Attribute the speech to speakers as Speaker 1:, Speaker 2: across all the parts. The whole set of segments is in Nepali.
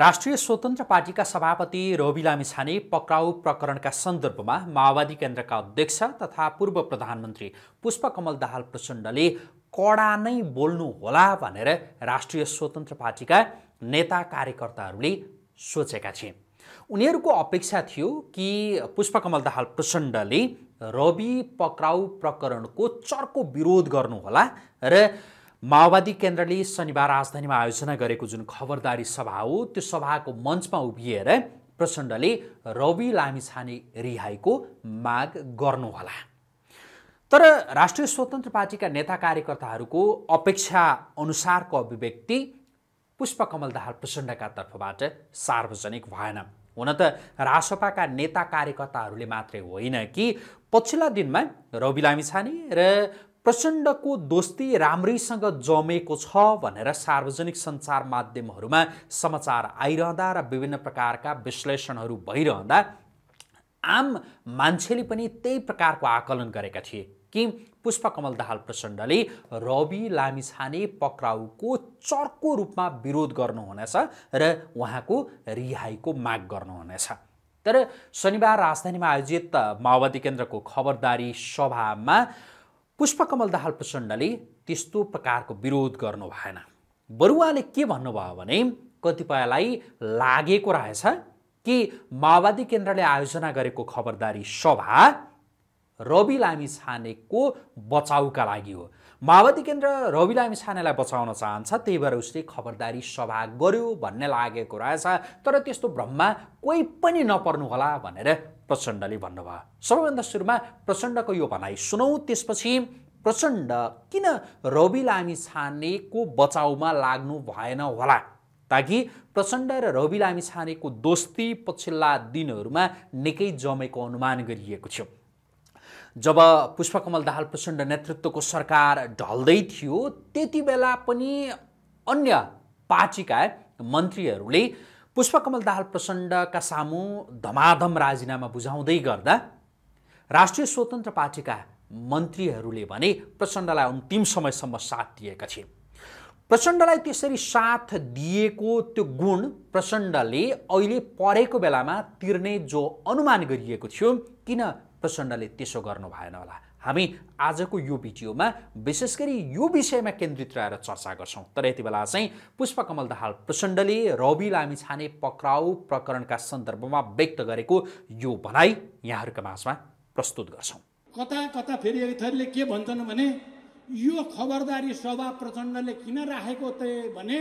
Speaker 1: राष्ट्रिय स्वतन्त्र पार्टीका सभापति रवि लामिछाने पक्राउ प्रकरणका सन्दर्भमा माओवादी केन्द्रका अध्यक्ष तथा पूर्व प्रधानमन्त्री पुष्पकमल दाहाल प्रचण्डले कडा नै बोल्नु होला भनेर राष्ट्रिय स्वतन्त्र पार्टीका नेता कार्यकर्ताहरूले सोचेका थिए उनीहरूको अपेक्षा थियो कि पुष्पकमल दाहाल प्रचण्डले रवि पक्राउ प्रकरणको चर्को विरोध गर्नुहोला र माओवादी केन्द्रले शनिबार राजधानीमा आयोजना गरेको जुन खबरदारी सभा हो त्यो सभाको मञ्चमा उभिएर प्रचण्डले रवि लामिछाने रिहाईको माग गर्नुहोला तर राष्ट्रिय स्वतन्त्र पार्टीका नेता कार्यकर्ताहरूको अपेक्षा अनुसारको अभिव्यक्ति पुष्पकमल दाहाल प्रचण्डका तर्फबाट सार्वजनिक भएन हुन त रासपाका नेता कार्यकर्ताहरूले मात्रै होइन कि पछिल्ला दिनमा रवि लामिछाने र प्रचण्डको दोस्ती राम्रैसँग जमेको छ भनेर सार्वजनिक सञ्चार माध्यमहरूमा समाचार आइरहँदा र विभिन्न प्रकारका विश्लेषणहरू भइरहँदा आम मान्छेले पनि त्यही प्रकारको आकलन गरेका थिए कि पुष्पकमल दाहाल प्रचण्डले रवि लामिछाने पक्राउको चर्को रूपमा विरोध गर्नुहुनेछ र उहाँको रिहाईको माग गर्नुहुनेछ तर शनिबार राजधानीमा आयोजित माओवादी केन्द्रको खबरदारी सभामा पुष्पकमल दाहाल प्रचण्डले त्यस्तो प्रकारको विरोध गर्नु भएन बरुवाले के भन्नुभयो भने कतिपयलाई लागेको रहेछ कि माओवादी केन्द्रले आयोजना गरेको खबरदारी सभा रवि लामी छानेको बचाउका लागि हो माओवादी केन्द्र रवि लामी छानेलाई बचाउन चाहन्छ त्यही भएर उसले खबरदारी सभा गर्यो भन्ने लागेको रहेछ तर त्यस्तो भ्रममा कोही पनि नपर्नु होला भनेर प्रचण्डले भन्नुभयो सबैभन्दा सुरुमा प्रचण्डको यो भनाइ सुनौ त्यसपछि प्रचण्ड किन रवि लामी छानेको बचाउमा लाग्नु भएन होला ताकि प्रचण्ड र रवि लामी छानेको दोस्ती पछिल्ला दिनहरूमा निकै जमेको अनुमान गरिएको थियो जब पुष्पकमल दाहाल प्रचण्ड नेतृत्वको सरकार ढल्दै थियो त्यति बेला पनि अन्य पार्टीका मन्त्रीहरूले पुष्पकमल दाहाल प्रचण्डका सामु धमाधम राजीनामा बुझाउँदै गर्दा राष्ट्रिय स्वतन्त्र पार्टीका मन्त्रीहरूले भने प्रचण्डलाई अन्तिम समयसम्म साथ दिएका थिए प्रचण्डलाई त्यसरी साथ दिएको त्यो गुण प्रचण्डले अहिले परेको बेलामा तिर्ने जो अनुमान गरिएको थियो किन प्रचण्डले त्यसो गर्नु भएन होला हामी आजको यो भिडियोमा विशेष गरी यो विषयमा केन्द्रित रहेर चर्चा गर्छौँ तर यति बेला चाहिँ पुष्पकमल दाहाल प्रचण्डले रवि लामी छाने पक्राउ प्रकरणका सन्दर्भमा व्यक्त गरेको यो भनाइ यहाँहरूका माझमा प्रस्तुत गर्छौँ कता कता फेरि थरीले के भन्छन् भने यो खबरदारी सभा प्रचण्डले किन राखेको त भने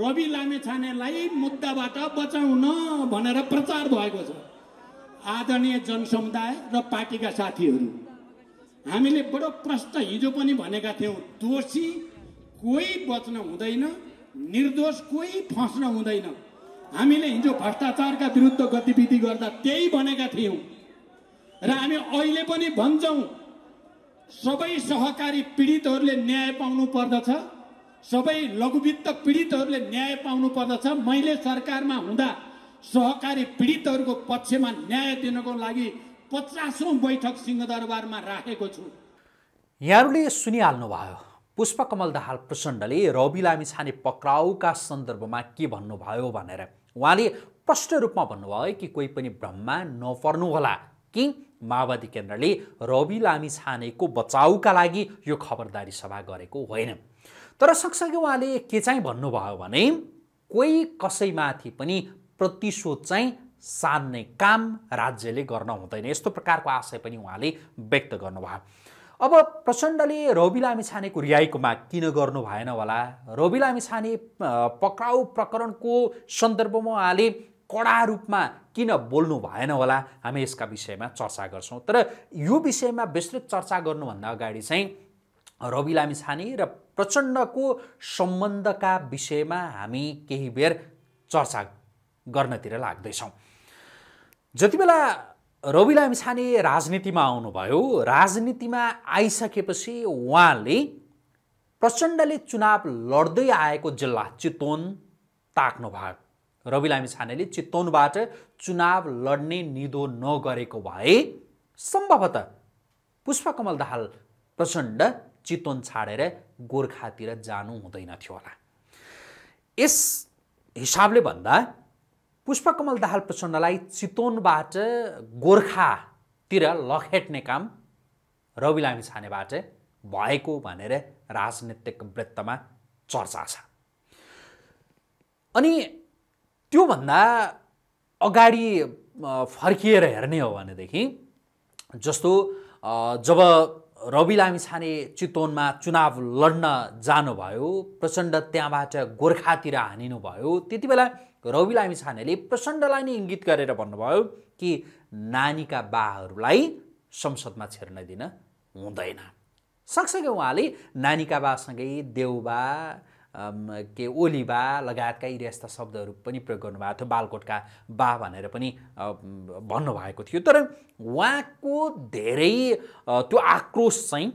Speaker 1: रवि लामे छानेलाई मुद्दाबाट बचाउन भनेर प्रचार भएको छ आदरणीय जनसमुदाय र पार्टीका साथीहरू हामीले बडो प्रश्न हिजो पनि भनेका थियौँ दोषी कोही बच्न हुँदैन निर्दोष कोही फस्न हुँदैन हामीले हिजो भ्रष्टाचारका विरुद्ध गतिविधि गर्दा त्यही भनेका थियौँ र हामी अहिले पनि भन्छौँ सबै सहकारी पीडितहरूले न्याय पाउनु पर्दछ सबै लघुवित्त पीडितहरूले न्याय पाउनु पर्दछ मैले सरकारमा हुँदा सहकारी पीडितहरूको पक्षमा न्याय दिनको लागि पचासौँ बैठक सिंहदरबारमा राखेको छु यहाँहरूले सुनिहाल्नुभयो पुष्पकमल दाहाल प्रचण्डले रवि लामी छाने पक्राउका सन्दर्भमा के भन्नुभयो भनेर उहाँले प्रष्ट रूपमा भन्नुभयो कि कोही पनि भ्रममा नपर्नुहोला कि माओवादी केन्द्रले रवि लामी छानेको बचाउका लागि यो खबरदारी सभा गरेको होइन तर सँगसँगै उहाँले के चाहिँ भन्नुभयो भने कोही कसैमाथि पनि प्रतिशोध चाहिँ सान्ने काम राज्यले गर्न हुँदैन यस्तो प्रकारको आशय पनि उहाँले व्यक्त गर्नुभयो अब प्रचण्डले रवि लामी छानेको रियाईको माग किन गर्नु भएन होला रवि लामिछाने पक्राउ प्रकरणको सन्दर्भमा उहाँले कडा रूपमा किन बोल्नु भएन होला हामी यसका विषयमा चर्चा गर्छौँ तर यो विषयमा विस्तृत चर्चा गर्नुभन्दा अगाडि चाहिँ रवि लामिछाने र प्रचण्डको सम्बन्धका विषयमा हामी केही बेर चर्चा गर्नतिर लाग्दैछौँ जति बेला रवि लामिछाने राजनीतिमा आउनुभयो राजनीतिमा आइसकेपछि उहाँले प्रचण्डले चुनाव लड्दै आएको जिल्ला चितवन ताक्नु भयो रवि लामिछानेले चितवनबाट चुनाव लड्ने निदो नगरेको भए सम्भवतः पुष्पकमल दाहाल प्रचण्ड चितवन छाडेर गोर्खातिर जानु हुँदैन थियो होला यस हिसाबले भन्दा पुष्पकमल दाहाल प्रचण्डलाई चितवनबाट गोर्खातिर लखेट्ने काम रवि लामी छानेबाट भएको भनेर राजनीतिक वृत्तमा चर्चा छ अनि त्योभन्दा अगाडि फर्किएर हेर्ने हो भनेदेखि जस्तो जब रवि लामिछाने चितवनमा चुनाव लड्न जानुभयो प्रचण्ड त्यहाँबाट गोर्खातिर हानिनुभयो त्यति बेला रवि लामिछानेले प्रचण्डलाई नै इङ्गित गरेर भन्नुभयो कि नानीका बाहरूलाई संसदमा छेर्न दिन हुँदैन सँगसँगै उहाँले नानीका बासँगै देउबा के ओली बा लगायतका यी यस्ता शब्दहरू पनि प्रयोग गर्नुभएको थियो बालकोटका बा भनेर पनि भन्नुभएको थियो तर उहाँको धेरै त्यो आक्रोश चाहिँ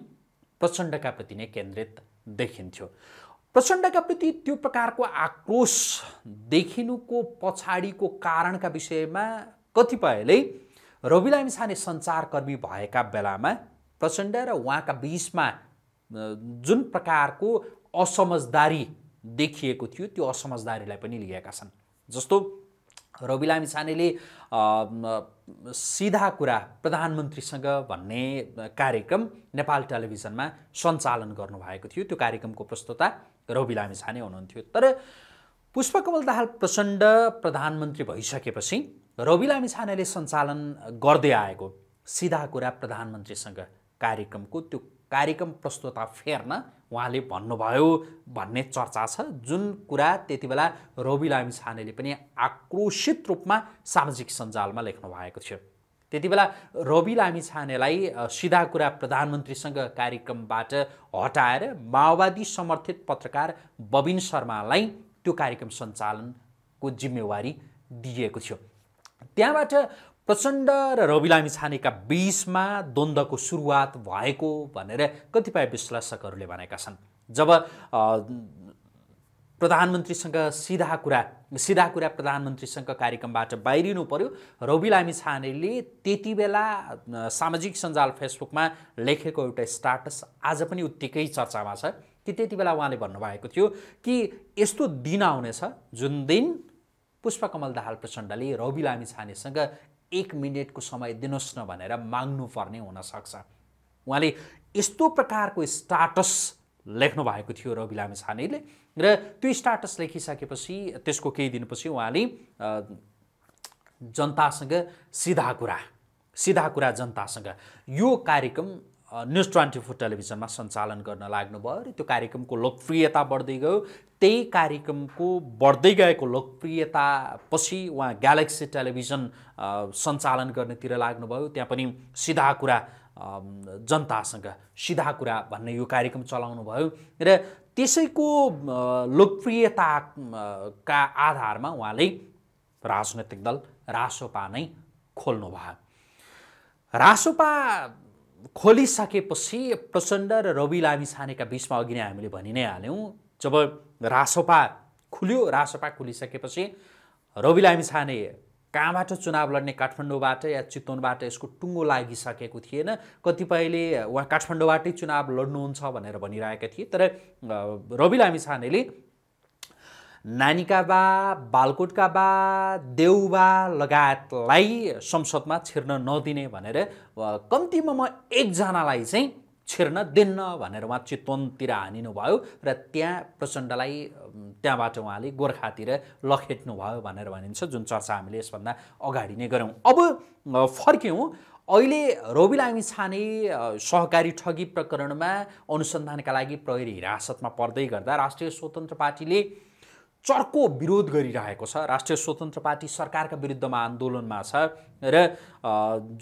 Speaker 1: प्रचण्डका प्रति नै केन्द्रित देखिन्थ्यो प्रचण्डका प्रति त्यो प्रकारको आक्रोश देखिनुको पछाडिको कारणका विषयमा कतिपयले रवि लामिछाने सञ्चारकर्मी भएका बेलामा प्रचण्ड र उहाँका बिचमा जुन प्रकारको असमझदारी देखिएको थियो त्यो असमझदारीलाई पनि लिएका छन् जस्तो रवि लामी छानेले सिधा कुरा प्रधानमन्त्रीसँग भन्ने कार्यक्रम नेपाल टेलिभिजनमा सञ्चालन गर्नुभएको थियो त्यो कार्यक्रमको प्रस्तुता रवि लामी छाने हुनुहुन्थ्यो तर पुष्पकमल दाहाल प्रचण्ड प्रधानमन्त्री भइसकेपछि रवि लामी छानेले सञ्चालन गर्दै आएको सिधा कुरा प्रधानमन्त्रीसँग कार्यक्रमको त्यो कार्यक्रम प्रस्तुता फेर्न उहाँले भन्नुभयो भन्ने चर्चा छ जुन कुरा त्यति बेला रवि लामी छानेले पनि आक्रोशित रूपमा सामाजिक सञ्जालमा लेख्नु भएको थियो त्यति बेला रवि लामी छानेलाई सिधा कुरा प्रधानमन्त्रीसँग कार्यक्रमबाट हटाएर माओवादी समर्थित पत्रकार बबिन शर्मालाई त्यो कार्यक्रम सञ्चालनको जिम्मेवारी दिएको थियो त्यहाँबाट प्रचण्ड र रवि लामी छानेका बिचमा द्वन्द्वको सुरुवात भएको भनेर कतिपय विश्लेषकहरूले भनेका छन् जब प्रधानमन्त्रीसँग सिधा कुरा सिधा कुरा प्रधानमन्त्रीसँग कार्यक्रमबाट बाहिरिनु पर्यो रवि लामी छानेले त्यति बेला सामाजिक सञ्जाल फेसबुकमा लेखेको एउटा स्टाटस आज पनि उत्तिकै चर्चामा छ कि त्यति बेला उहाँले भन्नुभएको थियो कि यस्तो दिन आउनेछ जुन दिन पुष्पकमल दाहाल प्रचण्डले रवि लामी छानेसँग एक मिनटको समय दिनुहोस् न भनेर माग्नुपर्ने हुनसक्छ उहाँले यस्तो प्रकारको स्टाटस लेख्नु भएको थियो रवि लामे छानेले र त्यो स्टाटस लेखिसकेपछि त्यसको केही दिनपछि उहाँले जनतासँग सिधा कुरा सिधा कुरा जनतासँग यो कार्यक्रम न्युज ट्वेन्टी फोर टेलिभिजनमा सञ्चालन गर्न लाग्नुभयो र त्यो कार्यक्रमको लोकप्रियता बढ्दै गयो त्यही कार्यक्रमको बढ्दै गएको लोकप्रियता पछि उहाँ ग्यालेक्सी टेलिभिजन सञ्चालन गर्नेतिर लाग्नुभयो त्यहाँ पनि सिधा कुरा जनतासँग सिधा कुरा भन्ने यो कार्यक्रम चलाउनु भयो र त्यसैको लोकप्रियताका आधारमा उहाँले राजनैतिक दल रासोपा नै खोल्नुभयो रासोपा खोलिसकेपछि प्रचण्ड र रवि लामी छानेका बिचमा अघि नै हामीले भनि नै हाल्यौँ जब रासोपा खुल्यो रासोपा खुलिसकेपछि रवि लामी छाने कहाँबाट चुनाव लड्ने काठमाडौँबाट या चितवनबाट यसको टुङ्गो लागिसकेको थिएन कतिपयले उहाँ काठमाडौँबाटै चुनाव लड्नुहुन्छ भनेर भनिरहेका थिए तर रवि लामी छानेले नानीका बा बालकोटका बा देउबा लगायतलाई संसदमा छिर्न नदिने भनेर कम्तीमा म एकजनालाई चाहिँ छिर्न दिन्न भनेर उहाँ चितवनतिर हानिनुभयो र त्यहाँ प्रचण्डलाई त्यहाँबाट उहाँले गोर्खातिर लखेट्नुभयो भनेर भनिन्छ जुन चर्चा हामीले यसभन्दा अगाडि नै गऱ्यौँ अब फर्क्यौँ अहिले रोबी छाने सहकारी ठगी प्रकरणमा अनुसन्धानका लागि प्रहरी हिरासतमा पर्दै गर्दा राष्ट्रिय स्वतन्त्र पार्टीले चर्को विरोध गरिरहेको छ राष्ट्रिय स्वतन्त्र पार्टी सरकारका विरुद्धमा आन्दोलनमा छ र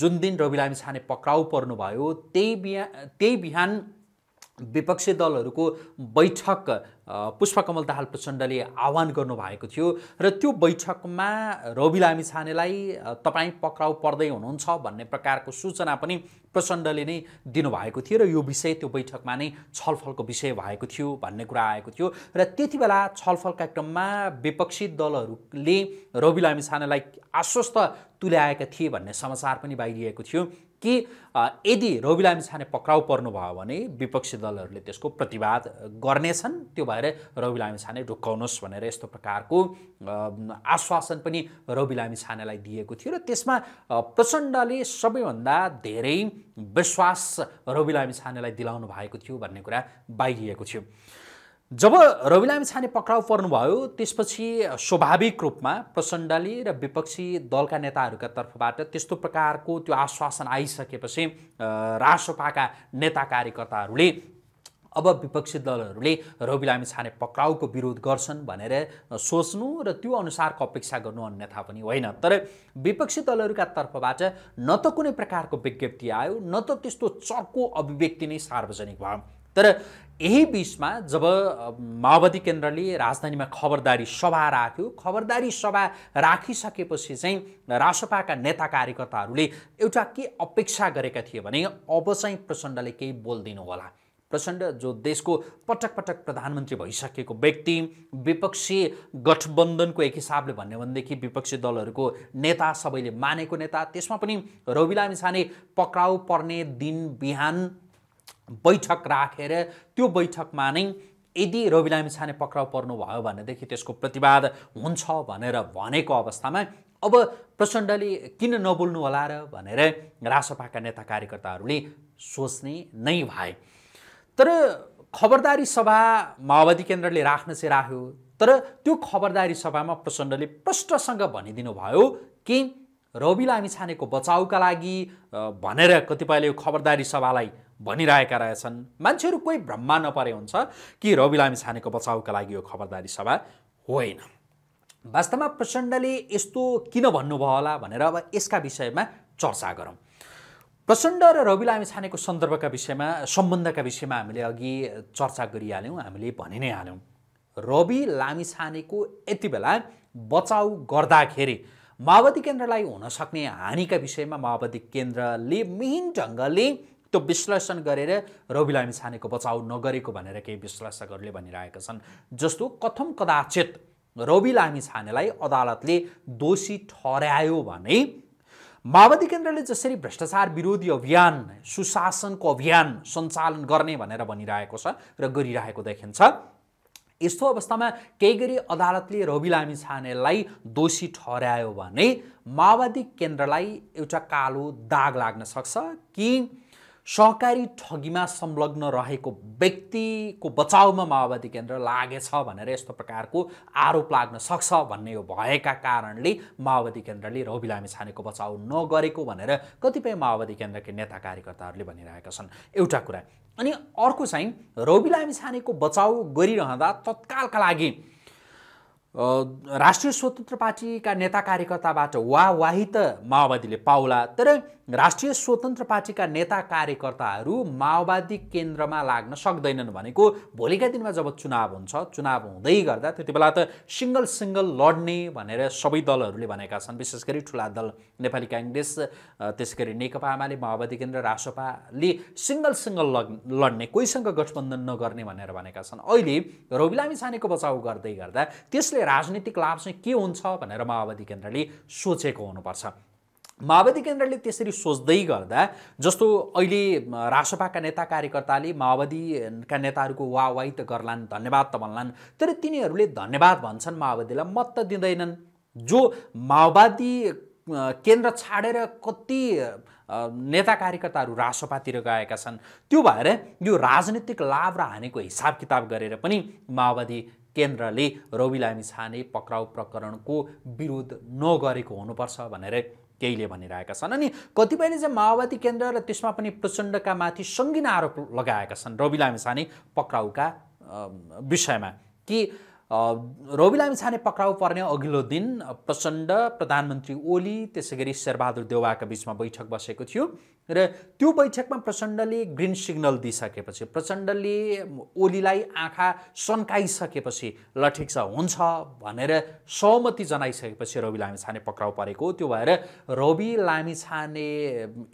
Speaker 1: जुन दिन रवि लामिछाने पक्राउ पर्नुभयो त्यही बिहान त्यही बिहान विपक्षी दलहरूको बैठक पुष्पकमल दाहाल प्रचण्डले आह्वान गर्नुभएको थियो र त्यो बैठकमा रवि लामी छानेलाई तपाईँ पक्राउ पर्दै हुनुहुन्छ भन्ने प्रकारको सूचना पनि प्रचण्डले नै दिनुभएको थियो र यो विषय त्यो बैठकमा नै छलफलको विषय भएको थियो भन्ने कुरा आएको थियो र त्यति बेला छलफलका क्रममा विपक्षी दलहरूले रवि लामी छानेलाई आश्वस्त तुल्याएका थिए भन्ने समाचार पनि बाहिरिएको थियो कि यदि रवि लामी छाने पक्राउ भयो भने विपक्षी दलहरूले त्यसको प्रतिवाद गर्नेछन् त्यो भएर रवि लामी छाने ढुक्काउनुहोस् भनेर यस्तो प्रकारको आश्वासन पनि रवि लामी छानेलाई दिएको थियो र त्यसमा प्रचण्डले सबैभन्दा धेरै विश्वास रवि लामी छानेलाई दिलाउनु भएको थियो भन्ने कुरा बाहिरिएको थियो जब रवि लामिछाने पक्राउ पर्नुभयो त्यसपछि स्वाभाविक रूपमा प्रचण्डले र विपक्षी दलका नेताहरूका तर्फबाट त्यस्तो प्रकारको त्यो आश्वासन आइसकेपछि रासोपाका नेता कार्यकर्ताहरूले अब विपक्षी दलहरूले रवि लामी छाने पक्राउको विरोध गर्छन् भनेर सोच्नु र त्यो अनुसारको अपेक्षा गर्नु अन्यथा पनि होइन तर विपक्षी दलहरूका तर्फबाट न त कुनै प्रकारको विज्ञप्ति आयो न त त्यस्तो चर्को अभिव्यक्ति नै सार्वजनिक भयो तर यही बिचमा जब माओवादी केन्द्रले राजधानीमा खबरदारी सभा राख्यो खबरदारी सभा राखिसकेपछि चाहिँ रासपाका नेता कार्यकर्ताहरूले एउटा के अपेक्षा गरेका थिए भने अब चाहिँ प्रचण्डले केही बोलिदिनु होला प्रचण्ड जो देशको पटक पटक प्रधानमन्त्री भइसकेको व्यक्ति विपक्षी गठबन्धनको एक हिसाबले भन्यो भनेदेखि विपक्षी दलहरूको नेता सबैले मानेको नेता त्यसमा पनि रवि लामिछाने पक्राउ पर्ने दिन बिहान बैठक राखेर त्यो बैठकमा नै यदि रवि लामिछाने पक्राउ पर्नुभयो भनेदेखि त्यसको प्रतिवाद हुन्छ भनेर भनेको अवस्थामा अब प्रचण्डले किन नबोल्नु होला र भनेर रासपाका नेता कार्यकर्ताहरूले सोच्ने नै भए तर खबरदारी सभा माओवादी केन्द्रले राख्न चाहिँ राख्यो तर त्यो खबरदारी सभामा प्रचण्डले प्रष्टसँग भनिदिनु भयो कि रवि लामी छानेको बचाउका लागि भनेर कतिपयले यो खबरदारी सभालाई भनिरहेका रहेछन् मान्छेहरू कोही भ्रममा नपरे हुन्छ कि रवि लामी छानेको बचाउका लागि यो खबरदारी सभा होइन वास्तवमा प्रचण्डले यस्तो किन भन्नुभयो होला भनेर अब यसका विषयमा चर्चा गरौँ प्रचण्ड र रवि लामी छानेको सन्दर्भका विषयमा सम्बन्धका विषयमा हामीले अघि चर्चा गरिहाल्यौँ हामीले भनि नै हाल्यौँ रवि लामी छानेको यति बेला बचाउ गर्दाखेरि माओवादी केन्द्रलाई हुन सक्ने हानिका विषयमा माओवादी केन्द्रले मिहिन ढङ्गले त्यो विश्लेषण गरेर रवि लामी छानेको बचाउ नगरेको भनेर केही विश्लेषकहरूले भनिरहेका छन् जस्तो कथम कदाचित रवि लामी छानेलाई अदालतले दोषी ठहरायो भने माओवादी केन्द्रले जसरी भ्रष्टाचार विरोधी अभियान सुशासनको अभियान सञ्चालन गर्ने भनेर भनिरहेको छ र गरिरहेको देखिन्छ यस्तो अवस्थामा केही गरी अदालतले रवि लामी छानेलाई दोषी ठहर्यायो भने माओवादी केन्द्रलाई एउटा कालो दाग लाग्न सक्छ कि सहकारी ठगीमा संलग्न रहेको व्यक्तिको बचाउमा माओवादी केन्द्र लागेछ भनेर यस्तो प्रकारको आरोप लाग्न सक्छ भन्ने यो भएका कारणले माओवादी केन्द्रले रवि लामी छानेको बचाउ नगरेको भनेर कतिपय माओवादी केन्द्रकै नेता कार्यकर्ताहरूले भनिरहेका छन् एउटा कुरा अनि अर्को चाहिँ रवि लामी छानेको बचाउ गरिरहँदा तत्कालका लागि राष्ट्रिय स्वतन्त्र पार्टीका नेता कार्यकर्ताबाट वा वाही त माओवादीले पाउला तर राष्ट्रिय स्वतन्त्र पार्टीका नेता कार्यकर्ताहरू माओवादी केन्द्रमा लाग्न सक्दैनन् भनेको भोलिका दिनमा जब चुनाव हुन्छ चुनाव हुँदै गर्दा त्यति बेला त सिङ्गल सिङ्गल लड्ने भनेर सबै दलहरूले भनेका छन् विशेष गरी ठुला दल नेपाली काङ्ग्रेस त्यसै गरी नेकपा एमाले माओवादी केन्द्र रासपाले सिङ्गल सिङ्गल लड्ने कोहीसँग गठबन्धन नगर्ने भनेर भनेका छन् अहिले रौबिलामी छानेको बचाउ गर्दै गर्दा त्यसले राजनीतिक लाभ चाहिँ के हुन्छ भनेर माओवादी केन्द्रले सोचेको हुनुपर्छ माओवादी केन्द्रले त्यसरी सोच्दै गर्दा जस्तो अहिले रासपाका नेता कार्यकर्ताले माओवादीका नेताहरूको वा वाइ त गर्लान् धन्यवाद त भन्लान् तर तिनीहरूले धन्यवाद भन्छन् माओवादीलाई मत त दिँदैनन् जो माओवादी केन्द्र छाडेर कति नेता कार्यकर्ताहरू रासपातिर गएका छन् त्यो भएर यो राजनीतिक लाभ र हानिको हिसाब किताब गरेर पनि माओवादी केन्द्रले रवि लामी छाने पक्राउ प्रकरणको विरोध नगरेको हुनुपर्छ भनेर केहीले भनिरहेका छन् अनि कतिपयले चाहिँ माओवादी केन्द्र र त्यसमा पनि प्रचण्डका माथि सङ्गीन आरोप लगाएका छन् रवि लामिछाने पक्राउका विषयमा कि लामी छाने पक्राउ पर्ने अघिल्लो दिन प्रचण्ड प्रधानमन्त्री ओली त्यसै गरी शेरबहादुर देवाका बिचमा बैठक बसेको थियो र त्यो बैठकमा प्रचण्डले ग्रिन सिग्नल दिइसकेपछि प्रचण्डले ओलीलाई आँखा सन्काइसकेपछि ल ठिक छ हुन्छ भनेर सहमति जनाइसकेपछि रवि लामी छाने पक्राउ परेको त्यो भएर रवि लामी छाने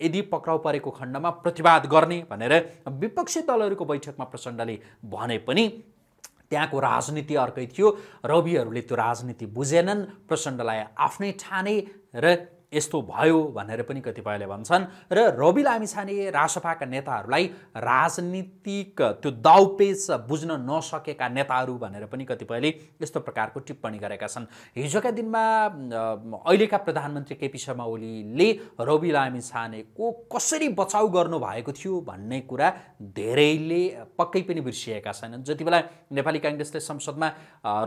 Speaker 1: यदि पक्राउ परेको खण्डमा प्रतिवाद गर्ने भनेर विपक्षी दलहरूको बैठकमा प्रचण्डले भने पनि त्यहाँको राजनीति अर्कै थियो रविहरूले त्यो राजनीति बुझेनन् प्रचण्डलाई आफ्नै ठाने र यस्तो भयो भनेर पनि कतिपयले भन्छन् र रवि लामिछाने राजसभाका नेताहरूलाई राजनीतिक त्यो दाउपेच बुझ्न नसकेका नेताहरू भनेर पनि कतिपयले यस्तो प्रकारको टिप्पणी गरेका छन् हिजोका दिनमा अहिलेका प्रधानमन्त्री केपी शर्मा ओलीले रवि लामिछानेको कसरी बचाउ गर्नु भएको थियो भन्ने कुरा धेरैले पक्कै पनि बिर्सिएका छैनन् जति बेला नेपाली काङ्ग्रेसले संसदमा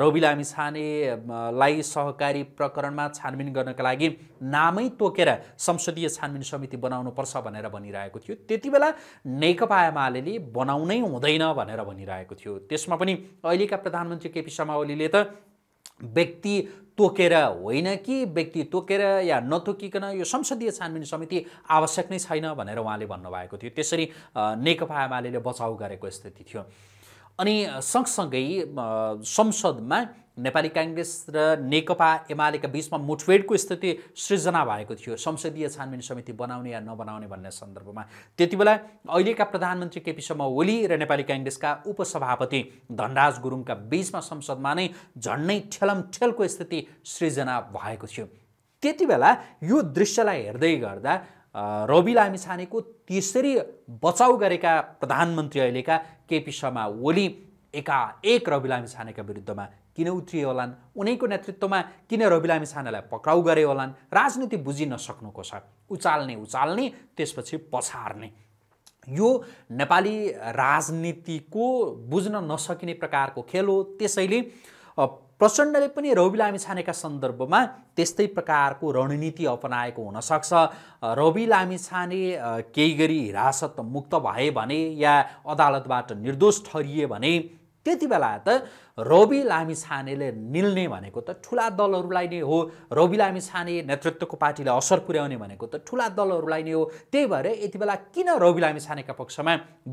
Speaker 1: रवि लामिछानेलाई सहकारी प्रकरणमा छानबिन गर्नका लागि नाम लामै तोकेर संसदीय छानबिन समिति बनाउनुपर्छ भनेर भनिरहेको थियो त्यति बेला नेकपा एमाले बनाउनै हुँदैन भनेर भनिरहेको थियो त्यसमा पनि अहिलेका प्रधानमन्त्री केपी शर्मा ओलीले त व्यक्ति तोकेर होइन कि व्यक्ति तोकेर या नतोकिकन यो संसदीय छानबिन समिति आवश्यक नै छैन भनेर उहाँले भन्नुभएको थियो त्यसरी नेकपा एमाले बचाउ गरेको स्थिति थियो अनि सँगसँगै संसदमा नेपाली काङ्ग्रेस र नेकपा एमालेका बिचमा मुठभेडको स्थिति सृजना भएको थियो संसदीय छानबिन समिति बनाउने या नबनाउने भन्ने सन्दर्भमा त्यति बेला अहिलेका प्रधानमन्त्री केपी शर्मा ओली र नेपाली काङ्ग्रेसका उपसभापति धनराज गुरुङका बिचमा संसदमा नै झन्नै ठेलमठेलको स्थिति सृजना भएको थियो त्यति बेला यो दृश्यलाई हेर्दै गर्दा रवि लामिछानेको त्यसरी बचाउ गरेका प्रधानमन्त्री अहिलेका केपी शर्मा ओली एकाएक रवि लामिछानेका विरुद्धमा किन उत्रिए होलान् उनैको नेतृत्वमा किन रवि लामी छानेलाई पक्राउ गरे होलान् राजनीति बुझि नसक्नुको छ उचाल्ने उचाल्ने त्यसपछि पछार्ने यो नेपाली राजनीतिको बुझ्न नसकिने प्रकारको खेल हो त्यसैले प्रचण्डले पनि रवि लामी छानेका सन्दर्भमा त्यस्तै प्रकारको रणनीति अपनाएको हुनसक्छ रवि लामी छाने केही गरी हिरासत मुक्त भए भने या अदालतबाट निर्दोष ठरिए भने त्यति बेला त रवि लामी छानेले निल्ने भनेको त ठुला दलहरूलाई नै हो रवि लामी छाने नेतृत्वको पार्टीले असर पुर्याउने भनेको त ठुला दलहरूलाई नै हो त्यही भएर यति बेला किन रवि लामी छानेका पक्षमा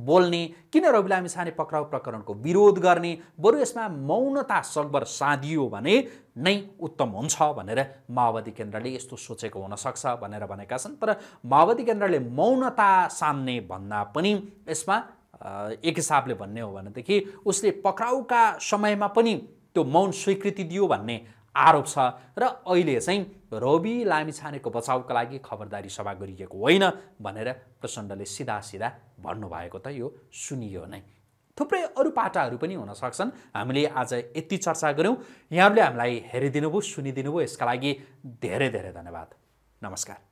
Speaker 1: बोल्ने किन रवि लामी छाने पक्राउ प्रकरणको विरोध गर्ने बरु यसमा मौनता सकभर साधियो भने नै उत्तम हुन्छ भनेर माओवादी केन्द्रले यस्तो सोचेको हुनसक्छ भनेर भनेका छन् तर माओवादी केन्द्रले मौनता सान्ने भन्दा पनि यसमा एक हिसाबले भन्ने हो भनेदेखि उसले पक्राउका समयमा पनि त्यो मौन स्वीकृति दियो भन्ने आरोप छ र अहिले चाहिँ रवि लामिछानेको बचाउका लागि खबरदारी सभा गरिएको होइन भनेर प्रचण्डले सिधा सिधा भन्नुभएको त यो सुनियो नै थुप्रै अरू पाटाहरू पनि हुन सक्छन् हामीले आज यति चर्चा गऱ्यौँ यहाँहरूले हामीलाई हेरिदिनुभयो सुनिदिनुभयो यसका लागि धेरै धेरै धन्यवाद नमस्कार